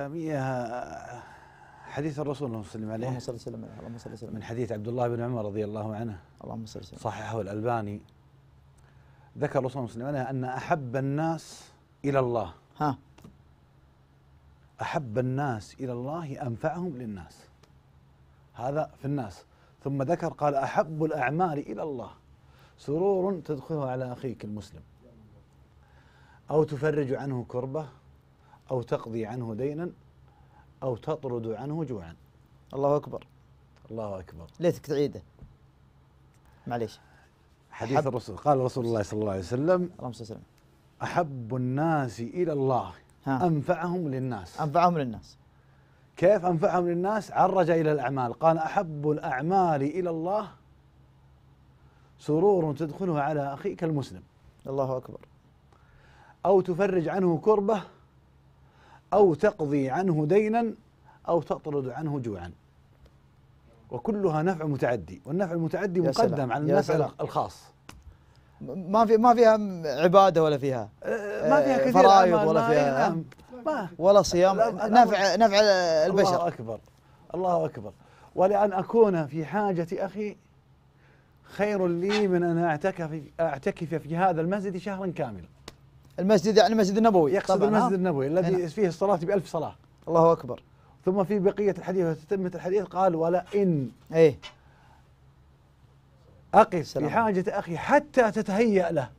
الاسلاميه حديث الرسول صلى الله عليه وسلم اللهم صل وسلم اللهم صل وسلم من حديث عبد الله بن عمر رضي الله عنه اللهم صل وسلم صححه الألباني ذكر الرسول صلى الله عليه وسلم أن أحب الناس إلى الله ها أحب الناس إلى الله أنفعهم للناس هذا في الناس ثم ذكر قال أحب الأعمال إلى الله سرور تدخله على أخيك المسلم أو تفرج عنه كربه أو تقضي عنه دينا أو تطرد عنه جوعا الله أكبر الله أكبر ليتك تعيده معليش حديث حب. الرسول قال رسول الله صلى الله عليه وسلم اللهم صل وسلم أحب الناس إلى الله ها. أنفعهم للناس أنفعهم للناس كيف أنفعهم للناس عرج إلى الأعمال قال أحب الأعمال إلى الله سرور تدخله على أخيك المسلم الله أكبر أو تفرج عنه كربه أو تقضي عنه دينا أو تطرد عنه جوعا وكلها نفع متعدي والنفع المتعدي مقدم على النفع الخاص ما في ما فيها عباده ولا فيها أه، ما فيها أه، كثير فرائض ولا فيها ما, نعم. ما ولا صيام نفع نفع البشر الله اكبر الله اكبر ولان اكون في حاجه اخي خير لي من ان اعتكف اعتكف في هذا المسجد شهرا كاملا المسجد يعني المسجد النبوي يقصد المسجد النبوي الذي هنا. فيه الصلاة بألف صلاة الله أكبر ثم في بقية الحديث وتتمة الحديث قال ولا إن إيه أقف بحاجة أخي حتى تتهيأ له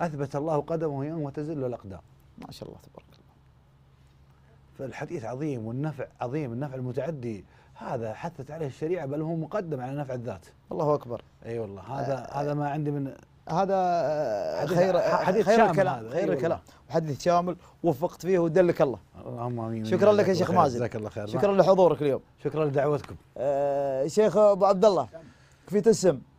أثبت الله قدمه يوم وتزل الأقدام ما شاء الله تبارك الله فالحديث عظيم والنفع عظيم النفع المتعدي هذا حثت عليه الشريعه بل هو مقدم على نفع الذات الله اكبر اي أيوة والله هذا آه هذا آه. ما عندي من هذا خير حديث خير الكلام هذا. خير أيوة. الكلام وحديث شامل وفقت فيه ودلك الله اللهم امين شكرا لك يا شيخ مازن جزاك الله خير شكرا لحضورك اليوم شكرا لدعوتكم آه شيخ ابو عبد الله كفيت السم